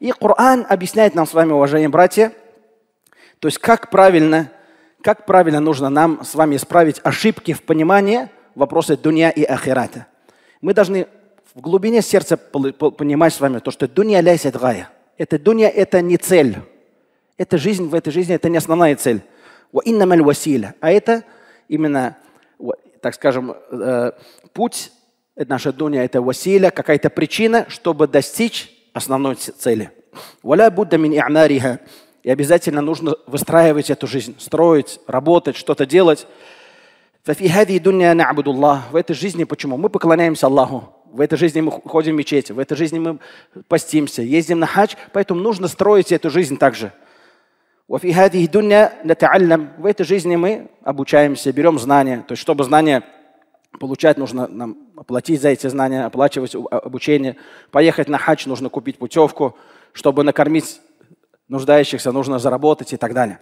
И Коран объясняет нам с вами, уважаемые братья, то есть как правильно, как правильно нужно нам с вами исправить ошибки в понимании вопроса дуния и ахирата. Мы должны в глубине сердца понимать с вами то, что дуния лясит гая. Это дуния – это не цель. Это жизнь в этой жизни – это не основная цель. А это именно, так скажем, э, путь, наша дуния это василя, какая-то причина, чтобы достичь основной цели. Валя Будда мин и'нариха. И обязательно нужно выстраивать эту жизнь, строить, работать, что-то делать. В этой жизни почему? Мы поклоняемся Аллаху. В этой жизни мы ходим в мечети, в этой жизни мы постимся, ездим на хач. поэтому нужно строить эту жизнь также. В этой жизни мы обучаемся, берем знания. То есть, чтобы знания получать, нужно нам платить за эти знания, оплачивать а, обучение. Поехать на хач нужно купить путевку, чтобы накормить нуждающихся, нужно заработать и так далее.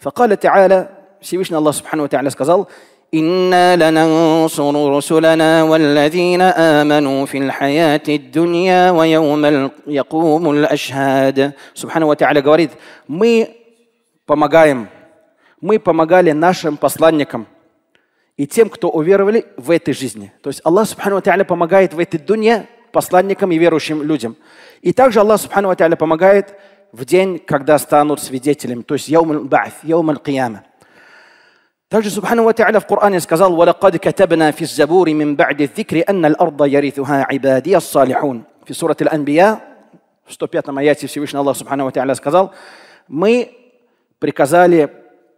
فقال تعالى Всевышний Аллах Субхану Та'аля сказал, إنا لننصر رسلنا والذين آمنوا في الحياة الدنيا ويوم يقوم الأشهاد Субхану Та'аля говорит, мы помогаем, мы помогали нашим посланникам и тем, кто уверовали в этой жизни. То есть Аллах Субхану Тааля помогает в этой дуне посланникам и верующим людям. И также Аллах Субхану Тааля помогает в день, когда станут свидетелями. То есть яум ба'ф, яум Кияма. Также Субхану Тааля в Коране сказал وَلَقَدْ забури فِي الزَّبُورِ مِنْ بَعْدِ الذِّكْرِ أَنَّ الْأَرْضَ يَرِثُهَا عِبَادِيَ الصَّالِحُونَ في سورة الأنبياء в 105 аяте Всевышний Аллах Субхану Тааля сказал «Мы приказали,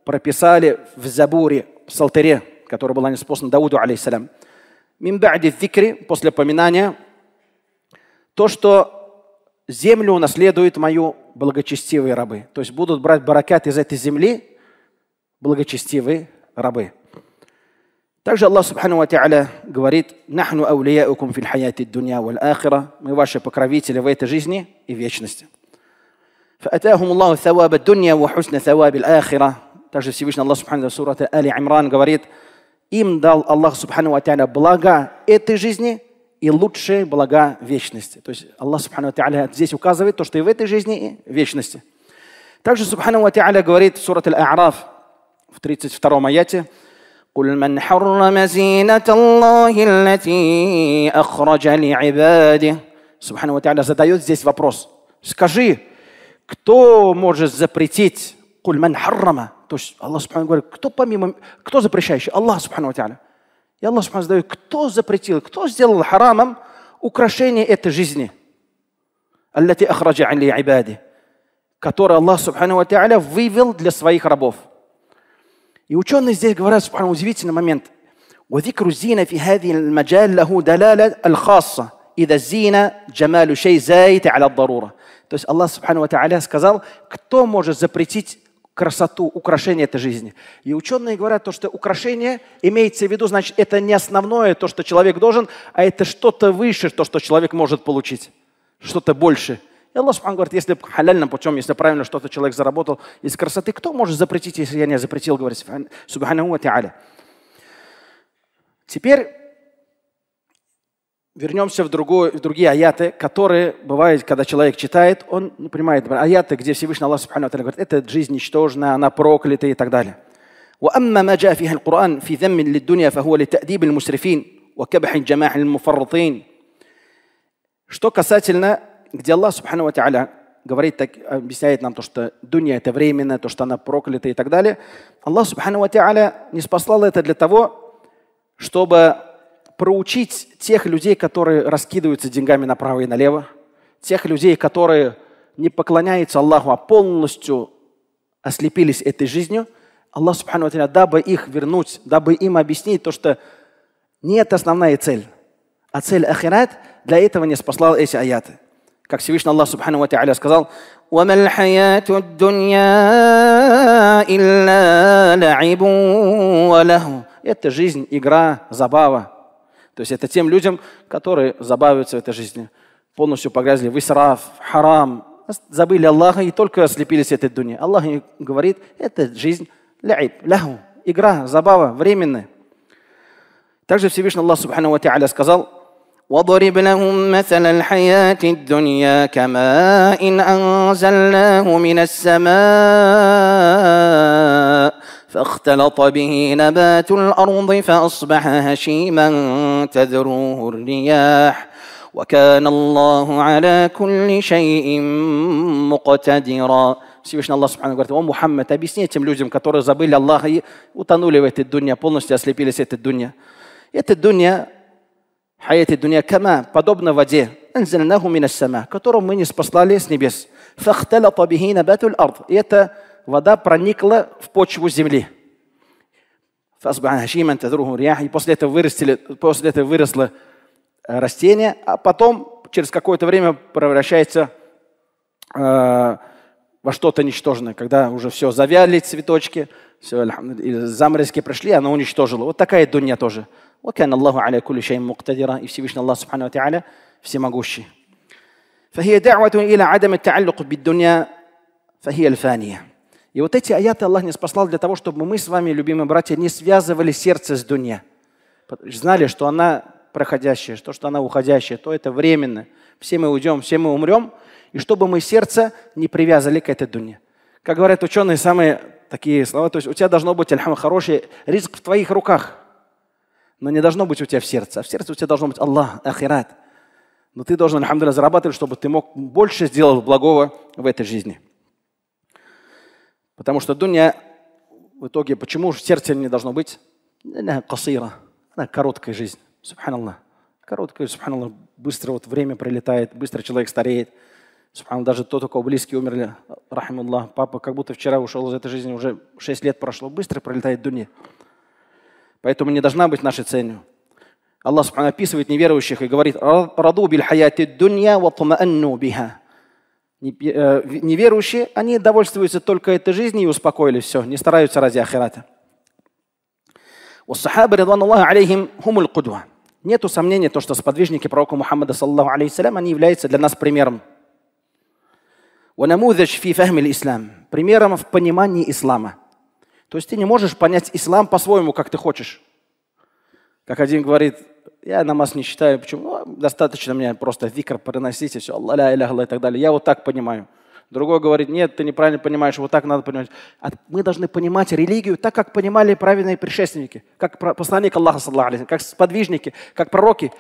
прописали в Забуре, в Салтыре, которая была неспособна Дауду, алейсалям. Мимбади викри после поминания, то, что землю наследуют мою благочестивые рабы. То есть будут брать баракат из этой земли благочестивые рабы. Также Аллах Субхану Ва говорит, «Нахну аулияукум фил хаяти дунья валь ахира» «Мы ваши покровители в этой жизни и вечности». فأتاهم الله ثواب الدنيا وحسن ثواب ахира". Также Всевышний Аллах Субхану Ва Сура Али Имран говорит, им дал Аллах Субхану Аталя блага этой жизни и лучшие блага вечности. То есть Аллах Субхану Аталя здесь указывает то, что и в этой жизни, и в вечности. Также Субхану Аталя говорит в Сурат Аль-А'раф в 32 аяте, قل من حرم زينة الله التي أخرج لعباده Субхану Ва задает здесь вопрос. Скажи, кто может запретить Куль ман харрама. То есть Аллах Субхану говорит, кто помимо, кто запрещающий? Аллах Субхану Аталя. И Аллах Субхану задает, кто запретил, кто сделал харамом украшение этой жизни? Аллати ахраджа али ибади. Который Аллах Субхану Аталя вывел для своих рабов. И ученые здесь говорят, Субхану, удивительный момент. وذكر الزينة في هذه المجال له دلالة الخاصة إذا الزينة جمال شيء زايد على الضرورة. То есть Аллах Субхану Ва сказал, кто может запретить красоту, украшение этой жизни. И ученые говорят, то, что украшение имеется в виду, значит, это не основное то, что человек должен, а это что-то выше, то, что человек может получить, что-то больше. И Аллах Субхану говорит, если халяльным путем, если правильно что-то человек заработал из красоты, кто может запретить, если я не запретил, говорит Субхану Теперь вернемся в, другую, в другие аяты, которые бывают, когда человек читает, он не понимает. аяты, где Всевышний Аллах Субхану говорит, это жизнь ничтожная, она проклята и так далее. وأما ما جاء فيه القرآن في ذم للدنيا فهو لتأديب المسرفين وكبح جماح المفرطين Что касательно, где Аллах Субхану Ва говорит, так, объясняет нам то, что дунья это временно, то, что она проклята и так далее. Аллах Субхану Ва не спасал это для того, чтобы проучить тех людей, которые раскидываются деньгами направо и налево, тех людей, которые не поклоняются Аллаху, а полностью ослепились этой жизнью, Аллах Субхану Аталя, дабы их вернуть, дабы им объяснить то, что не это основная цель, а цель ахират, для этого не спасла эти аяты. Как Всевышний Аллах Субхану Аталя сказал, وما Это жизнь, игра, забава. То есть это тем людям, которые забавятся в этой жизни, полностью погрязли в исраф, харам, забыли Аллаха и только слепились этой дуни. Аллах говорит, это жизнь ляйб, ляху, игра, забава, временная. Также Всевышний Аллах Субхану Ва Та'аля сказал, واضرب لهم مثل الحياة الدنيا كماء أنزلناه من السماء فاختلط به نبات الارض فاصبح هشيما تذروه الرياح وكان الله على كل شيء مقتدرا Всевышний Аллах Субхану говорит, «О, Мухаммад, объясни этим людям, которые забыли Аллаха и утонули в этой дунья, полностью ослепились этой дунья. Эта дунья, хаяти дунья кама, подобно воде, анзальнаху минас сама, которую мы не спаслали с небес. Фахталата бихи набату ард. И это вода проникла в почву земли. И после этого, вырастили, после этого выросло э, растение, а потом через какое-то время превращается э, во что-то ничтожное, когда уже все завяли цветочки, все, заморозки пришли, она уничтожила. Вот такая дунья тоже. И Всевышний Аллах Субхану Тааля всемогущий. فهي دعوة إلى عدم التعلق بالدنيا فهي الفانية. И вот эти аяты Аллах не спасал для того, чтобы мы с вами, любимые братья, не связывали сердце с дуне, Знали, что она проходящая, что, что она уходящая, то это временно. Все мы уйдем, все мы умрем. И чтобы мы сердце не привязали к этой дуне. Как говорят ученые, самые такие слова, то есть у тебя должно быть, альхам, хороший риск в твоих руках. Но не должно быть у тебя в сердце. А в сердце у тебя должно быть Аллах, ахират. Но ты должен, альхамдулилля, зарабатывать, чтобы ты мог больше сделать благого в этой жизни. Потому что дунья в итоге, почему в сердце не должно быть? Она касира, она короткая жизнь. Субханаллах. Короткая, субханаллах, быстро вот время пролетает, быстро человек стареет. Субханаллах, даже тот, у кого близкие умерли, рахимуллах, папа, как будто вчера ушел из этой жизни, уже 6 лет прошло, быстро пролетает дунья. Поэтому не должна быть нашей ценю. Аллах Субхану описывает неверующих и говорит, «Раду биль хаяти дунья ва биха». Э, неверующие, они довольствуются только этой жизнью и успокоились, все, не стараются ради ахирата. والصحابة رضوان الله عليهم هم القدوة. сомнения, то, что сподвижники пророка Мухаммада, саллаху алейхиссалям, они являются для нас примером. ونموذج في فهم الإسلام. Примером в понимании ислама. То есть ты не можешь понять ислам по-своему, как ты хочешь. Как один говорит, я намаз не считаю, почему? Ну, достаточно мне просто викр и все, Аллах, ля, ля, и так далее. Я вот так понимаю. Другой говорит, нет, ты неправильно понимаешь, вот так надо понимать. А мы должны понимать религию так, как понимали правильные предшественники, как посланник Аллаха, как сподвижники, как пророки.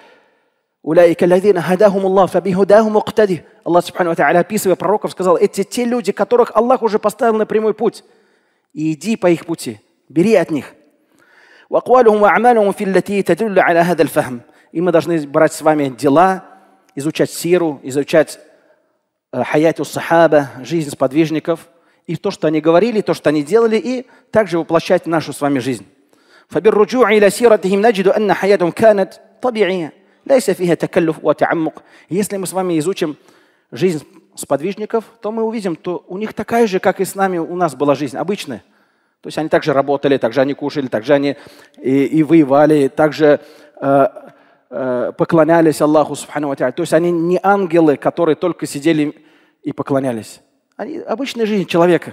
Улайка лазина хадахум Аллах, фабихудахум уктади. Аллах, субхану ва описывая пророков, сказал, эти те люди, которых Аллах уже поставил на прямой путь. И иди по их пути, бери от них. وأقوالهم وأعمالهم في التي تدل على هذا الفهم. И мы должны брать с вами дела, изучать сиру, изучать хаяту сахаба, жизнь сподвижников, и то, что они говорили, то, что они делали, и также воплощать нашу с вами жизнь. فبالرجوع إلى سيرتهم نجد أن حياتهم كانت طبيعية ليس فيها تكلف وتعمق Если мы с вами изучим жизнь сподвижников, то мы увидим, то у них такая же, как и с нами, у нас была жизнь обычная – то есть они также работали, также они кушали, также они и, и воевали, также э, э, поклонялись Аллаху Субхану То есть они не ангелы, которые только сидели и поклонялись. Они обычная жизнь человека.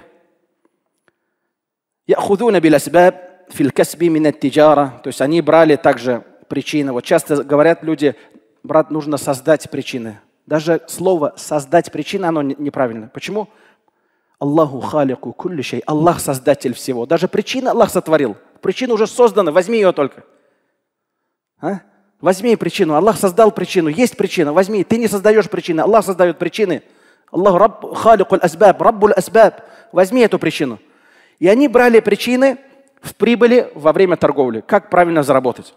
يأخذون بالأسباب في الكسب من التجارة то есть они брали также причины. Вот часто говорят люди, брат, нужно создать причины. Даже слово «создать причины», оно неправильно. Почему? Аллаху халику кулли шей. Аллах создатель всего. Даже причина Аллах сотворил. Причина уже создана, возьми ее только. А? Возьми причину. Аллах создал причину. Есть причина, возьми. Ты не создаешь причины. Аллах создает причины. Аллах раб, халикуль асбаб, раббуль асбаб. Возьми эту причину. И они брали причины в прибыли во время торговли. Как правильно заработать.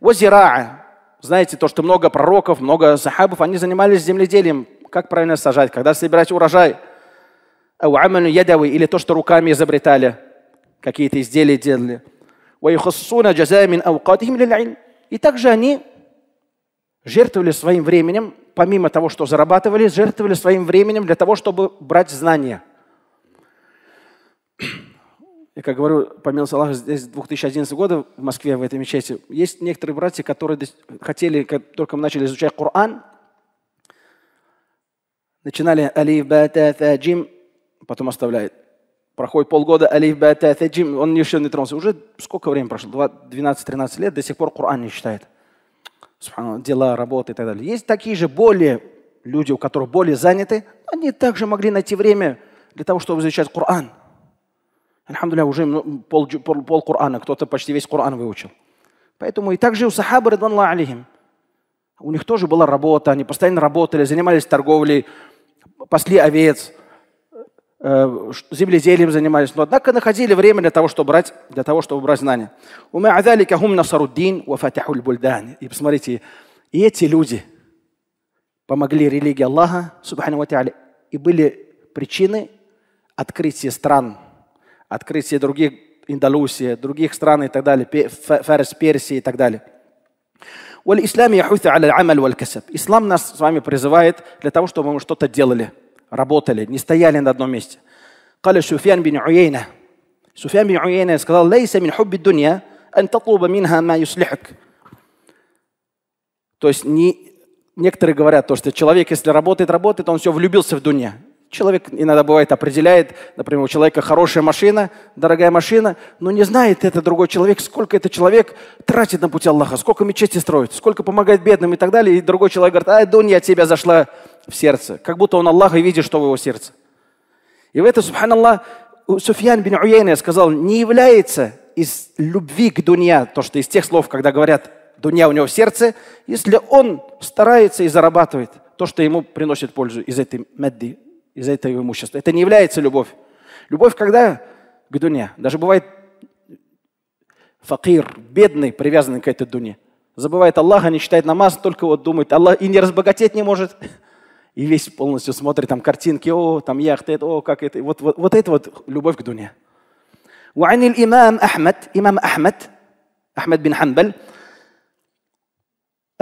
Возираа. Знаете, то, что много пророков, много сахабов, они занимались земледелием. Как правильно сажать, когда собирать урожай – амалю ядавы, или то, что руками изобретали, какие-то изделия делали. И также они жертвовали своим временем, помимо того, что зарабатывали, жертвовали своим временем для того, чтобы брать знания. Я как говорю, помимо Аллаха, здесь 2011 года в Москве, в этой мечети, есть некоторые братья, которые хотели, как только мы начали изучать Коран, начинали алиф, бата, джим, потом оставляет. Проходит полгода, алиф, бета, таджим, он еще не тронулся. Уже сколько времени прошло? 12-13 лет, до сих пор Коран не читает. Дела, работы и так далее. Есть такие же более люди, у которых более заняты, они также могли найти время для того, чтобы изучать Коран. Альхамдуля, уже пол, пол, пол Корана, кто-то почти весь Коран выучил. Поэтому и также у сахабы, алейхим, у них тоже была работа, они постоянно работали, занимались торговлей, пасли овец, Э, земледелием занимались, но однако находили время для того, чтобы брать, для того, чтобы брать знания. И посмотрите, и эти люди помогли религии Аллаха, субхану и были причины открытия стран, открытия других Индалусия, других стран и так далее, Фарс, Персии и так далее. Ислам нас с вами призывает для того, чтобы мы что-то делали – работали, не стояли на одном месте. قال سفيان بن عيينة سفيان بن عيينة сказал ليس من حب الدنيا أن تطلب منها ما يصلحك то есть не, некоторые говорят то, что человек, если работает, работает, он все влюбился в дунья. Человек иногда бывает определяет, например, у человека хорошая машина, дорогая машина, но не знает это другой человек, сколько этот человек тратит на пути Аллаха, сколько мечети строит, сколько помогает бедным и так далее. И другой человек говорит, а, дунья от тебя зашла, в сердце, как будто он Аллаха видит, что в его сердце. И в это, субханаллах, Суфьян бин Уяйна сказал, не является из любви к дунья, то, что из тех слов, когда говорят, дунья у него в сердце, если он старается и зарабатывает то, что ему приносит пользу из этой медди, из этого имущества. Это не является любовь. Любовь когда? К дуне. Даже бывает факир, бедный, привязанный к этой дуне. Забывает Аллаха, не читает намаз, только вот думает, Аллах и не разбогатеть не может и весь полностью смотрит там картинки, о, там яхты, это, о, как это. Вот, вот, вот это вот любовь к дуне. وعن Имам Ахмед, Имам Ахмед, Ахмед бин حنبل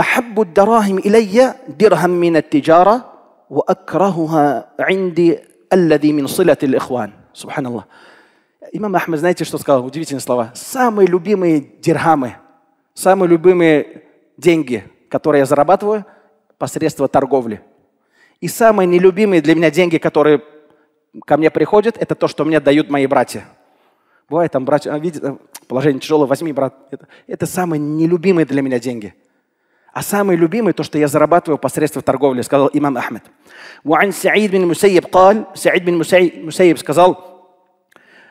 أحب الدراهم إلي درهم من التجارة وأكرهها عندي الذي من صلة الإخوان سبحان الله Имам Ахмед, знаете, что сказал? Удивительные слова. Самые любимые дирхамы, самые любимые деньги, которые я зарабатываю, посредством торговли – и самые нелюбимые для меня деньги, которые ко мне приходят, это то, что мне дают мои братья. Бывает там братья, а, видит положение тяжелое, возьми, брат. Это, это самые нелюбимые для меня деньги. А самые любимые то, что я зарабатываю посредством торговли, сказал имам Ахмед. وعن سعيد بن مسيب قال سعيد сказал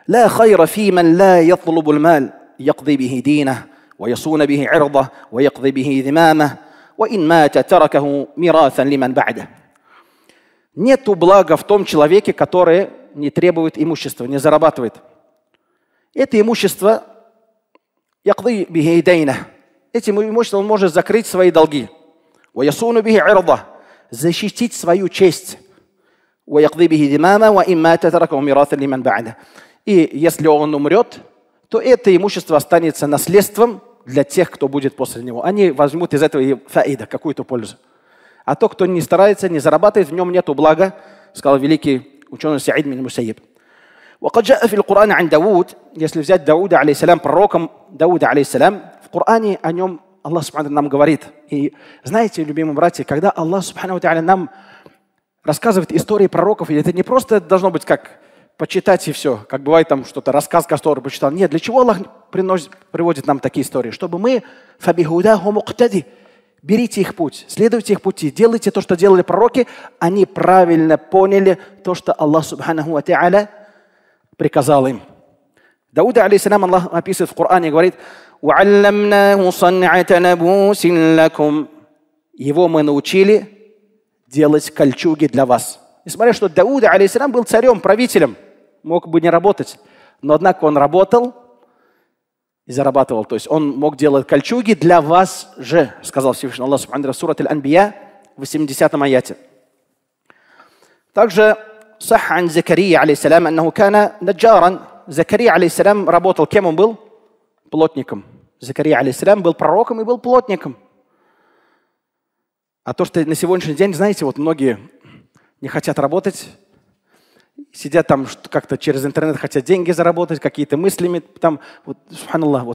لا خير في من لا يطلب المال يقضي به دينه ويصون به عرضه ويقضي به ذمامه وإن مات تركه ميراثا لمن بعده Нету блага в том человеке, который не требует имущества, не зарабатывает. Это имущество этим имуществом он может закрыть свои долги. Защитить свою честь. И если он умрет, то это имущество останется наследством для тех, кто будет после него. Они возьмут из этого фаида, какую-то пользу. А то, кто не старается, не зарабатывает, в нем нету блага, сказал великий ученый Саид Мин Мусаиб. وقد جاء في القرآن если взять Дауда عليه السلام пророком Дауда عليه в Коране о нем Аллах Субхану нам говорит. И знаете, любимые братья, когда Аллах Субхану нам рассказывает истории пророков, и это не просто должно быть как почитать и все, как бывает там что-то, рассказ, который почитал. Нет, для чего Аллах приносит, приводит нам такие истории? Чтобы мы Берите их путь, следуйте их пути, делайте то, что делали пророки. Они правильно поняли то, что Аллах Субханаху Ва приказал им. Дауда, алейсалям, Аллах описывает в Коране, говорит, его мы научили делать кольчуги для вас. Несмотря что Дауда, алейсалям, был царем, правителем, мог бы не работать. Но однако он работал, и зарабатывал. То есть он мог делать кольчуги для вас же, сказал Всевышний Аллах Субхану Сурат Аль-Анбия в 80 аяте. Также صح عن زكريا عليه السلام أنه كان نجارا работал кем он был? Плотником. Закария алейсалям был пророком и был плотником. А то, что на сегодняшний день, знаете, вот многие не хотят работать, сидят там как-то через интернет, хотят деньги заработать, какие-то мыслями там, вот, субханаллах, вот